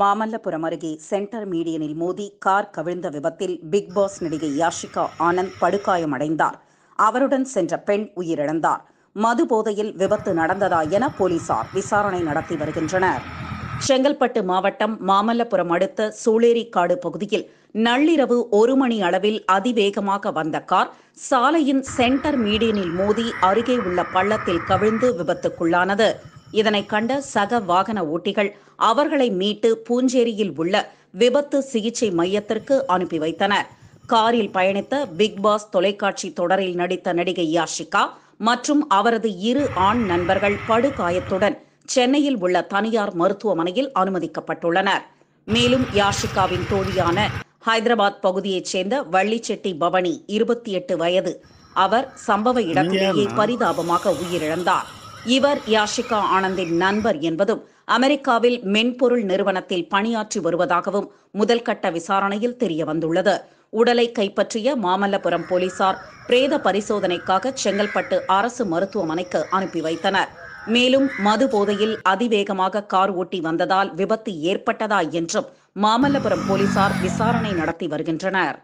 மாமல்லபுரம் அருகே சென்டர் மீடியனில் மோதி கார் கவிழ்ந்த விபத்தில் பிக் பாஸ் நடிகை யாஷிகா ஆனந்த் படுகாயமடைந்தார் அவருடன் சென்ற பெண் உயிரிழந்தார் மது போதையில் விபத்து நடந்ததா என போலீசார் விசாரணை நடத்தி வருகின்றனர் செங்கல்பட்டு மாவட்டம் மாமல்லபுரம் அடுத்த சூளேரிக்காடு பகுதியில் நள்ளிரவு ஒரு மணி அளவில் அதிவேகமாக வந்த கார் சாலையின் சென்டர் மீடியனில் மோதி அருகே உள்ள பள்ளத்தில் கவிழ்ந்து விபத்துக்குள்ளானது இதனை கண்ட சக வாகன ஓட்டிகள் அவர்களை மீட்டு பூஞ்சேரியில் உள்ள விபத்து சிகிச்சை மையத்திற்கு அனுப்பி வைத்தனர் காரில் பயணித்த பிக் பாஸ் தொலைக்காட்சி தொடரில் நடித்த நடிகை யாஷிகா மற்றும் அவரது இரு ஆண் நண்பர்கள் படுகாயத்துடன் சென்னையில் உள்ள தனியார் மருத்துவமனையில் அனுமதிக்கப்பட்டுள்ளனர் மேலும் யாஷிகாவின் தோழியான ஹைதராபாத் பகுதியைச் சேர்ந்த வள்ளிச்செட்டி பவனி இருபத்தி எட்டு வயது அவர் சம்பவ இடத்திலேயே பரிதாபமாக உயிரிழந்தார் இவர் யாஷிகா ஆனந்தின் நண்பர் என்பதும் அமெரிக்காவில் மென்பொருள் நிறுவனத்தில் பணியாற்றி வருவதாகவும் முதல்கட்ட விசாரணையில் தெரியவந்துள்ளது உடலை கைப்பற்றிய மாமல்லபுரம் போலீசார் பிரேத பரிசோதனைக்காக செங்கல்பட்டு அரசு மருத்துவமனைக்கு அனுப்பி வைத்தனர் மேலும் மது போதையில் அதிவேகமாக கார் ஓட்டி வந்ததால் விபத்து ஏற்பட்டதா என்றும் மாமல்லபுரம் போலீசார் விசாரணை நடத்தி வருகின்றனர்